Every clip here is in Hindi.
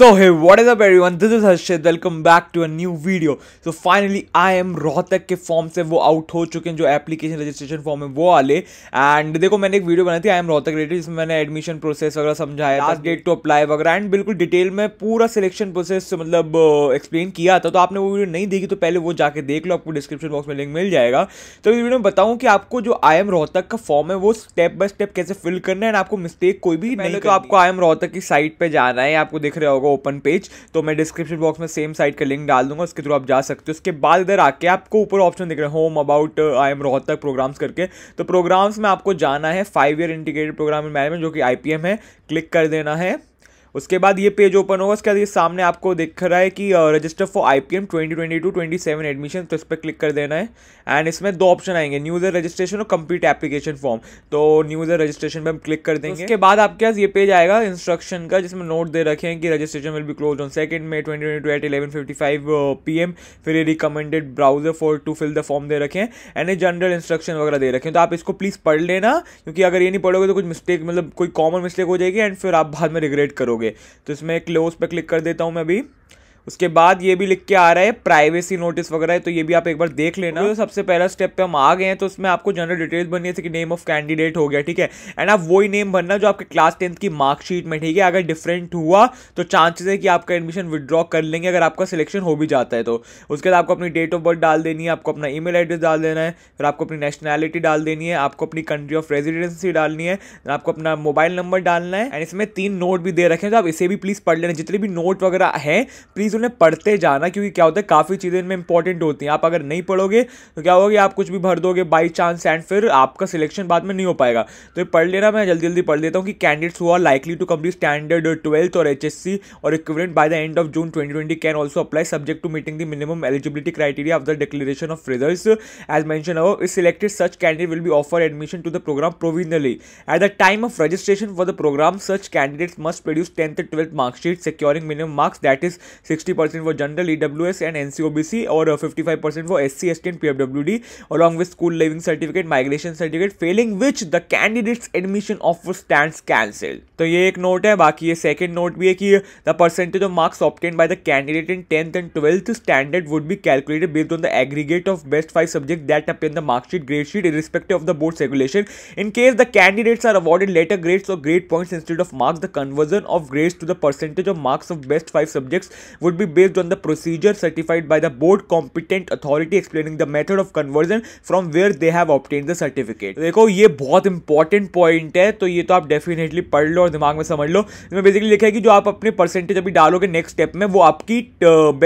Hey what is is everyone this is Harshit. Welcome back to a new video so finally I M Rohtak के फॉर्म से वो आउट हो चुके हैं जो एप्लीकेशन रजिस्ट्रेशन फॉर्म है वो आले एंड देखो मैंने एक वीडियो बनाई थी आई एम रोहतक रिलेटेड जिसमें मैंने एडमिशन प्रोसेस वगैरह समझाया लास्ट डेट टू अप्लाई वगैरह एंड बिल्कुल डिटेल में पूरा सिलेक्शन प्रोसेस मतलब एक्सप्लेन uh, किया था तो आपने वो वीडियो नहीं देखी तो पहले वो जाके देख लो आपको डिस्क्रिप्शन बॉक्स में लिंक मिल जाएगा तो इस वीडियो में बताऊँ कि आपको जो आई एम रोहतक का फॉर्म है वो स्टेप बाय स्टेप कैसे फिल करना है एंड आपको मिस्टेक कोई भी नहीं तो आपको आई एम रोहतक की साइट पर जाना है आपको देख रहे हो होगा ओपन पेज तो मैं डिस्क्रिप्शन बॉक्स में सेम साइट का लिंक डाल दूंगा उसके थ्रू आप जा सकते हो उसके बाद इधर आके आपको ऊपर ऑप्शन दिख रहे हैं home about I M Rohtak programs करके तो प्रोग्राम्स में आपको जाना है five year integrated program in management जो कि आई है क्लिक कर देना है उसके बाद ये पेज ओपन होगा उसके बाद ये सामने आपको दिख रहा है कि register for I P M twenty twenty two twenty seven admission तो इस पर क्लिक कर देना है एंड इसमें दो ऑप्शन आएंगे न्यूज़र रजिस्ट्रेशन और कंप्लीट एप्लीकेशन फॉर्म तो न्यूज़र रजिस्ट्रेशन पर हम क्लिक कर देंगे उसके बाद आपके पास ये पेज आएगा इंस्ट्रक्शन का जिसमें नोट दे रखे हैं कि registration will be close on second May twenty twenty two at eleven fifty five P M फिर ये recommended browser for to fill the form दे रखे हैं एंड जनरल इंस्ट्रक्शन वगैरह दे रखे हैं तो आप इसको प्लीज़ पढ़ लेना क्योंकि अगर ये नहीं पढ़ोगे तो कुछ मिस्टेक मतलब कोई कॉमन मिस्टेक हो जाएगी एंड फिर आप बाद में रिग्रेट करोगे करोगे तो इसमें क्लोज पर क्लिक कर देता हूँ मैं अभी उसके बाद ये भी लिख के आ रहा है प्राइवेसी नोटिस वगैरह तो ये भी आप एक बार देख लेना तो सबसे पहला स्टेप पे हम आ गए हैं तो उसमें आपको जनरल डिटेल्स भरनी है जैसे कि नेम ऑफ कैंडिडेट हो गया ठीक है एंड आप वही नेम भरना जो आपके क्लास टेंथ की मार्कशीट में ठीक है अगर डिफरेंट हुआ तो चांसेस है कि आपका एडमिशन विदड्रॉ कर लेंगे अगर आपका सिलेक्शन हो भी जाता है तो उसके बाद आपको अपनी डेट ऑफ बर्थ डाल देनी है आपको अपना ई एड्रेस डाल देना है फिर आपको अपनी नेशनैलिटी डाल देनी है आपको अपनी कंट्री ऑफ रेजिडेंसी डालनी है आपको अपना मोबाइल नंबर डालना है एंड इसमें तीन नोट भी दे रखे हैं तो आप इसे भी प्लीज़ पढ़ लेना जितने भी नोट वगैरह है प्लीज़ प्लीज़ उन्हें पढ़ते जाना क्योंकि क्या होता है काफ़ी चीज़ें इनमें इंपॉर्टेंट होती हैं आप अगर नहीं पढ़ोगे तो क्या होगा आप कुछ भी भर दोगे बाई चांस एंड फिर आपका सिलेक्शन बाद में नहीं हो पाएगा तो ये पढ़ लेना मैं जल्दी जल्दी पढ़ देता हूँ कि candidates who are likely to complete standard twelfth और एच और equivalent by the end of June twenty can also apply subject to meeting the minimum eligibility criteria of the declaration of result as mention our is selected such candidate will be offer admission to the program provisionally at the time of registration for the program such candidates must produce tenth twelfth marksheet securing minimum marks that is six 60 percent for general EWS and NCOBC or 55 percent for SC, ST and PFWD along with school leaving certificate migration certificate failing which the candidates admission offer stand cancel तो ये एक नोट है बाकी ये सेकंड नोट भी है कि the percentage of marks obtain by the candidate in tenth and twelfth standard would be calculated based on the aggregate of best five subject that appear the marksheet grade sheet irrespective of the board's regulation. In case the candidates are awarded later grades or grade points instead of marks, the conversion of grades to the percentage of marks of best five subjects would would be based on the procedure certified by the board competent authority explaining the method of conversion from where they have obtained the certificate तो देखो ये बहुत इंपॉर्टेंट पॉइंट है तो ये तो आप डेफिनेटली पढ़ लो और दिमाग में समझ लो इसमें बेसिकली लिखा है कि जो आप अपने परसेंटेज अभी डालोगे नेक्स्ट स्टेप में वो आपकी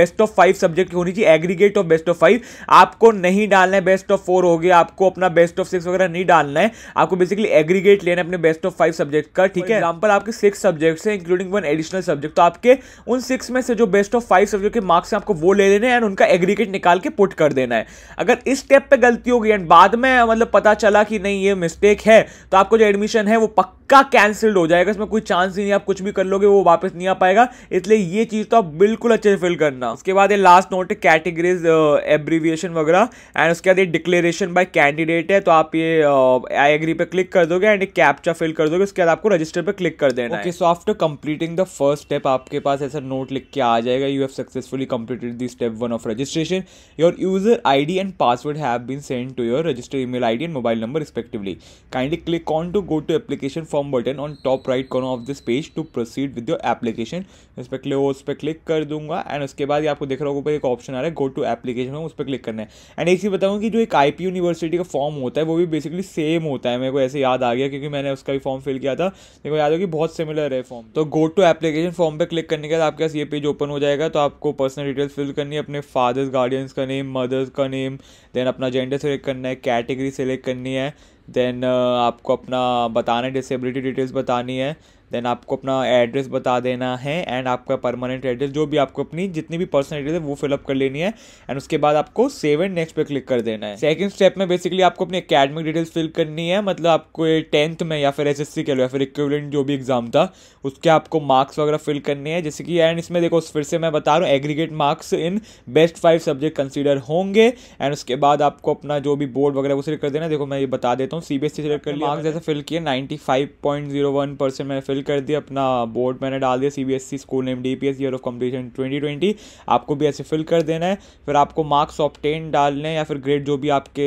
बेस्ट ऑफ फाइव सब्जेक्ट होनी चाहिए aggregate of best of five आपको नहीं डालना है बेस्ट ऑफ फोर हो गया आपको अपना बेस्ट ऑफ सिक्स वगैरह नहीं डालना है आपको बेसिकली एग्रीगेट लेना है अपने बेस्ट ऑफ फाइव सब्जेक्ट का ठीक है एग्जाम्पल आपके सिक्स सब्जेक्ट्स हैं इंक्लूडिंग वन एडिशनल सब्जेक्ट तो आपके उन सिक्स में से जो best best of five subject के मार्क्स हैं आपको वो ले लेने एंड उनका एग्रीगेट निकाल के पुट कर देना है अगर इस स्टेप पे गलती होगी एंड बाद में मतलब पता चला कि नहीं ये मिस्टेक है तो आपको जो एडमिशन है वो पक्का का कैंसिल्ड हो जाएगा इसमें कोई चांस ही नहीं आप कुछ भी कर लोगे वो वापस नहीं आ पाएगा इसलिए ये चीज़ तो आप बिल्कुल अच्छे से फिल करना उसके बाद ये लास्ट नोट है कैटेगरीज एब्रीविएशन uh, वगैरह एंड उसके बाद ये डिक्लेरेशन बाय कैंडिडेट है तो आप ये आई uh, एग्री पे क्लिक कर दोगे एंड एक कैप्चा फिल कर दोगे उसके बाद आपको रजिस्टर पर क्लिक कर देना okay so after completing the first step आपके पास ऐसा नोट लिख के आ जाएगा you have successfully completed the step one of registration your user I D and password have been send to your register email I D and mobile number respectively kindly click on to go to application form button on top right corner of this page to proceed with your application इस पर क्लिक उस पर क्लिक कर दूंगा एंड उसके बाद ये आपको देख रहा होगा एक ऑप्शन आ रहा है गो टू एप्लीकेशन उस पर क्लिक करना है एंड एक चीज़ बताऊँ कि जो एक आई यूनिवर्सिटी का फॉर्म होता है वो भी बेसिकली सेम होता है मेरे को ऐसे याद आ गया क्योंकि मैंने उसका भी फॉर्म फिल किया था देखो याद हो कि बहुत सिमिलर है फॉर्म तो गो टू एप्लीकेशन फॉर्म पर क्लिक करने के बाद आपके पास ये पेज ओपन हो जाएगा तो आपको पर्सनल डिटेल्स फिल करनी है अपने फादर्स गार्डियंस का नेम मदर्स का नेम देन अपना जेंडर सेलेक्ट करना है कैटेगरी सेलेक्ट करनी है देन uh, आपको अपना बताना है डिसेबिलिटी डिटेल्स बतानी है देन आपको अपना एड्रेस बता देना है एंड आपका परमानेंट एड्रेस जो भी आपको अपनी जितनी भी पर्सनल एड्रेस है वो फिलअप कर लेनी है एंड उसके बाद आपको सेव एंड नेक्स्ट पे क्लिक कर देना है सेकंड स्टेप में बेसिकली आपको अपनी अकेडमिक डिटेल्स फिल करनी है मतलब आपको टेंथ में या फिर एस एस सी के लो या फिर इक्विवेलेंट जो भी एग्जाम था उसके आपको मार्क्स वगैरह फिल करने हैं जैसे कि एंड इसमें देखो फिर से मैं बता रहा हूँ aggregate marks in best five subject consider होंगे एंड उसके बाद आपको अपना जो भी बोर्ड वगैरह वो सिलेक्ट कर देना देखो मैं ये बता देता हूँ सी सी सिलेक्ट कर मार्क्स जैसे फिल किए ninety five point zero one percent मैंने फिल कर दिया अपना बोर्ड मैंने डाल दिया C B S school name D P S year of competition twenty twenty आपको भी ऐसे फिल कर देना है फिर आपको मार्क्स ऑफ टेन डालने या फिर ग्रेड जो भी आपके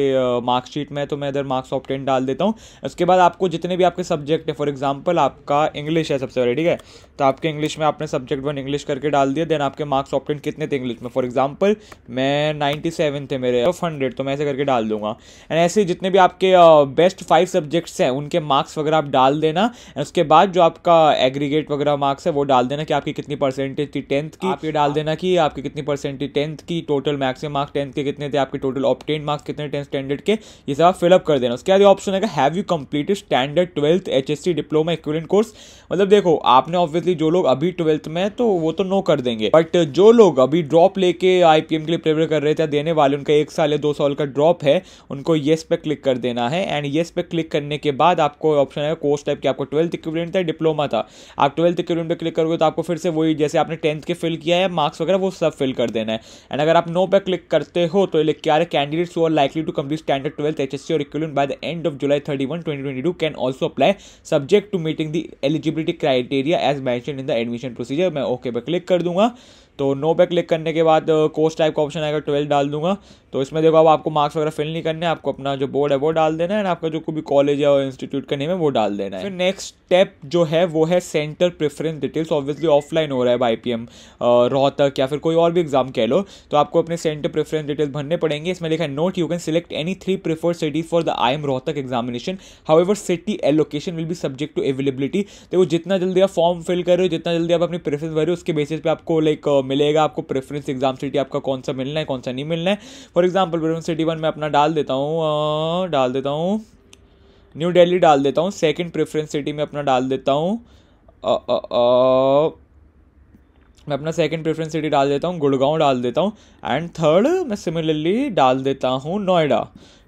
मार्कशीट में है तो मैं इधर मार्क्स ऑफ टेन डाल देता हूँ उसके बाद आपको जितने भी आपके सब्जेक्ट है फॉर एग्जाम्पल आपका इंग्लिश है सबसे पहले ठीक है तो आपके इंग्लिश में आपने सब्जेक्ट वन इंग्लिश करके डाल दिया देन आपके मार्क्स ऑफ टेन कितने थे इंग्लिश में फॉर एग्जाम्पल मैं नाइन्टी सेवन थे मेरे ऑफ हंड्रेड तो मैं ऐसे करके डाल दूंगा एंड ऐसे जितने भी आपके बेस्ट फाइव सब्जेक्ट्स हैं उनके मार्क्स वगैरह आप डाल देना उसके बाद जो आप आपका एग्रीगेट वगैरह मार्क्स है वो डाल देना कि आपकी कितनी परसेंटेज थी टेंथ की आप ये डाल देना कि आपकी कितनी परसेंटेज टेंथ की टोटल मैक्सिमम मार्क्स टेंथ के कितने थे आपके टोटल ऑप्टेन मार्क्स कितने टेंथ स्टैंडर्ड के ये सब आप फिलअप कर देना उसके बाद ऑप्शन है have you completed standard twelfth H diploma equivalent course मतलब देखो आपने ऑब्वियसली जो लोग अभी ट्वेल्थ में तो वो तो नो कर देंगे बट जो लोग अभी ड्रॉप लेके आई के लिए प्रिपेयर कर रहे थे देने वाले उनका एक साल या दो साल का ड्रॉप है उनको येस पे क्लिक कर देना है एंड येस पे क्लिक करने के बाद आपको ऑप्शन है कोर्स टाइप की आपको ट्वेल्थ इक्विलेंट है डिप्लोमा डिप्लोमा था आप ट्वेल्थ के रूम पर क्लिक करोगे तो आपको फिर से वही जैसे आपने टेंथ के फिल किया है मार्क्स वगैरह वो सब फिल कर देना है एंड अगर आप नो पर क्लिक करते हो तो लिख के आ रहे कैंडिडेट्स वो likely to complete standard twelfth H S C और equivalent by the end of July thirty one twenty twenty two can also apply subject to meeting the eligibility criteria as mentioned in the admission procedure मैं ओके पर क्लिक कर दूंगा तो नो पे क्लिक करने के बाद कोर्स uh, टाइप का ऑप्शन आएगा ट्वेल्थ डाल दूंगा तो इसमें देखो अब आपको मार्क्स वगैरह फिल नहीं करने हैं आपको अपना जो बोर्ड है वो डाल देना है एंड आपका जो कोई भी कॉलेज है और इंस्टीट्यूट का नेम है वो डाल देना है फिर नेक्स्ट स्टेप जो है वो है centre preference details obviously offline हो रहा है बाई पी एम रोहतक या फिर कोई और भी एग्जाम कह लो तो आपको अपने सेंटर प्रेफरेंस डिटेल्स भरने पड़ेंगे इसमें लिखा है note you can select any three prefer cities for the I M Rohtak examination however city allocation will be subject to availability देखो जितना जल्दी आप फॉर्म फिल कर रहे हो जितना जल्दी आप अपनी प्रेफरेंस भर रहे हो उसके बेसिस पे आपको लाइक uh, मिलेगा आपको प्रेफरेंस एग्जाम सिटी आपका कौन सा मिलना है कौन सा नहीं मिलना है for example preference city one मैं अपना डाल देता हूँ डाल देता हूँ न्यू डेली डाल देता हूँ सेकेंड प्रेफरेंस सिटी में अपना डाल देता हूँ मैं अपना सेकंड प्रेफरेंस सिटी डाल देता हूँ गुड़गांव डाल देता हूँ एंड थर्ड मैं सिमिलरली डाल देता हूँ नोएडा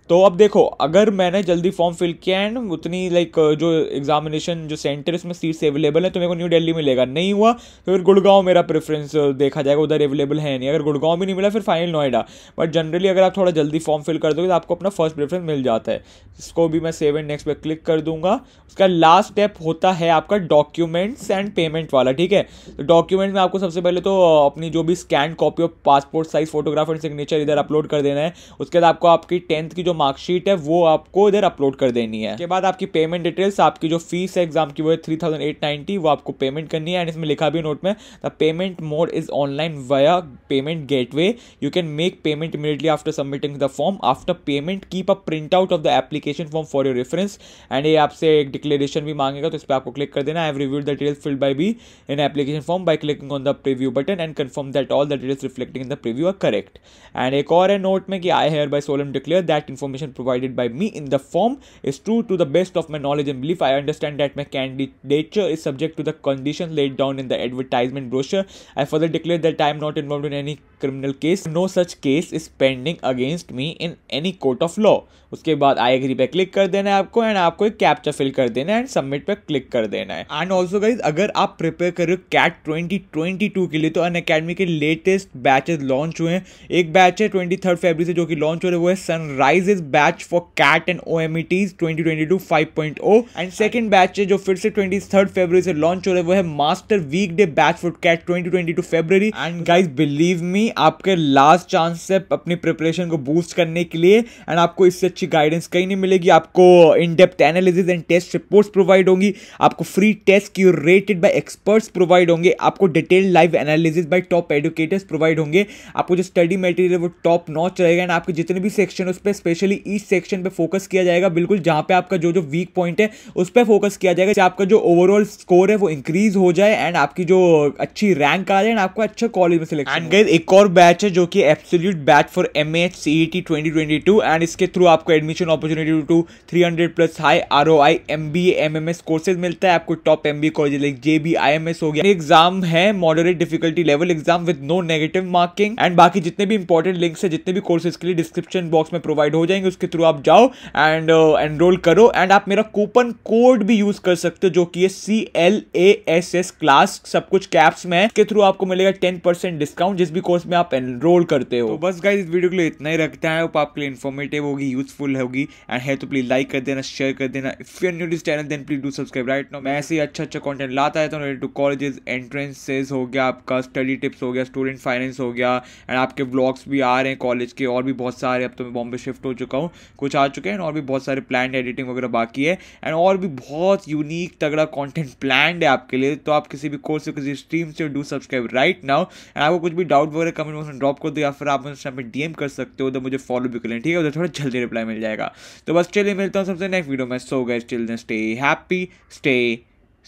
तो अब देखो अगर मैंने जल्दी फॉर्म फिल किया एंड उतनी लाइक जो एग्जामिनेशन जो सेंटर इसमें सीट्स अवेलेबल है तो मेरे को न्यू दिल्ली मिलेगा नहीं हुआ तो फिर गुड़गांव मेरा प्रेफरेंस देखा जाएगा उधर अवेलेबल है नहीं अगर गुड़गांव भी नहीं मिला फिर फाइनल नोएडा बट जनरली अगर आप थोड़ा जल्दी फॉर्म फिल कर दोगे तो आपको अपना फर्स्ट प्रेफरेंस मिल जाता है इसको भी मैं सेवन नेक्स्ट पर क्लिक कर दूंगा उसका लास्ट स्टेप होता है आपका डॉक्यूमेंट्स एंड पेमेंट वाला ठीक है तो डॉक्यूमेंट में आपको सबसे पहले तो अपनी जो भी scan copy of passport size photograph and signature इधर अपलोड कर देना है उसके बाद आपको आपकी टेंथ की जो मार्कशीट है वो आपको इधर अपलोड कर देनी है उसके बाद आपकी पेमेंट डिटेल्स आपकी जो फीस है एग्जाम की वो है थ्री थाउजेंड एट नाइनटी वो आपको पेमेंट करनी है एंड इसमें लिखा भी नोट में the payment mode is online via payment gateway you can make payment immediately after submitting the form after payment keep a print out of the application form for your reference and ये आपसे एक डिक्लेरेशन भी मांगेगा तो इस पर आपको क्लिक कर देना I have reviewed the details filled by be in application form by clicking on the preview button and confirm that all the details reflecting in the preview are correct and एक और है नोट में कि I hereby solemnly declare that inform information provided by me in the form is true to the best of my knowledge and belief. I understand that my candidature is subject to the conditions laid down in the advertisement brochure. I further declare that I am not involved in any criminal case. No such case is pending against me in any court of law. उसके बाद आई एग्री पे क्लिक कर देना है आपको एंड आपको एक कैप्चा फिल कर देना है एंड सबमिट पे क्लिक कर देना है एंड ऑल्सो गाइज अगर आप प्रिपेयर कर रहे हो कैट 2022 के लिए तो अन अकेडमी के लेटेस्ट बैचेज लॉन्च हुए हैं एक बैच है ट्वेंटी थर्ड फेबर से जो कि लॉन्च हो रहे वो है sunrises is batch for CAT and O M E Ts twenty and second batch है जो फिर से ट्वेंटी थर्ड फेबर से लॉन्च हो रहा है वो है master weekday batch for CAT twenty twenty two and guys believe me आपके लास्ट चांस है अपनी प्रिपरेशन को बूस्ट करने के लिए एंड आपको इससे अच्छी गाइडेंस कहीं नहीं मिलेगी आपको in depth analysis and test reports provide होंगी आपको फ्री टेस्ट की रेटेड बाय एक्सपर्ट्स प्रोवाइड होंगे आपको detail live analysis by top educators provide होंगे आपको जो स्टडी मटेरियल वो टॉप नॉच रहेगा एंड आपके जितने भी सेक्शन उस पर स्पेशल स्पेशली ईस्ट सेक्शन पे फोकस किया जाएगा बिल्कुल जहां पे आपका जो जो वीक पॉइंट है उस पर फोकस किया जाएगा जैसे आपका जो ओवरऑल स्कोर है वो इंक्रीज हो जाए एंड आपकी जो अच्छी रैंक आ जाए एंड आपको अच्छा कॉलेज में सिलेक्शन एंड एक और बैच है जो कि absolute batch for M H C E T twenty twenty two and इसके थ्रू आपको admission opportunity to three hundred plus high R O I M B M M S courses मिलता है आपको top M B college like J B I M S हो गया एग्जाम है moderate difficulty level exam with no negative marking and बाकी जितने भी इंपॉर्टेंट लिंक्स है जितने भी कोर्सेज के लिए डिस्क्रिप्शन बॉक्स में प्रोवाइड हो जाएंगे उसके थ्रू आप जाओ एंड एनरोल uh, करो एंड आप मेरा कूपन कोड भी यूज कर सकते हो जो कि है C L A S S class सब कुछ कैप्स में है थ्रू आपको मिलेगा टेन परसेंट डिस्काउंट जिस भी कोर्स में आप एनरोल करते हो तो बस गाइज इस वीडियो के लिए इतना ही रखता है आपके लिए इन्फॉर्मेटिव होगी यूजफुल होगी एंड है तो प्लीज लाइक कर देना शेयर कर देना if you new this channel then please do subscribe right now मैं ऐसे ही अच्छा अच्छा कॉन्टेंट लाता रहता हूँ रिलेटेड टू कॉलेजेस एंट्रेंसेज हो गया आपका स्टडी टिप्स हो गया स्टूडेंट फाइनेंस हो गया एंड आपके ब्लॉग्स भी आ रहे हैं कॉलेज के और भी बहुत सारे अब तो मैं बॉम्बे शिफ्ट हो चुका हूँ कुछ आ चुके हैं और भी बहुत सारे प्लान एडिटिंग वगैरह बाकी है एंड और भी बहुत यूनिक तगड़ा कॉन्टेंट प्लान है आपके लिए तो आप किसी भी कोर्स से किसी स्ट्रीम से do subscribe right now and आपको कुछ भी डाउट वगैरह कमेंट बॉक्स में ड्रॉप कर दो या फिर आप उस में डीएम कर सकते हो तो मुझे फॉलो भी कर लें ठीक है उधर थोड़ा जल्दी रिप्लाई मिल जाएगा तो बस चलिए मिलता हूँ सबसे नेक्स्ट वीडियो में सो गए still stay happy stay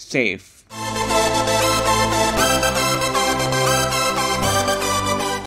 safe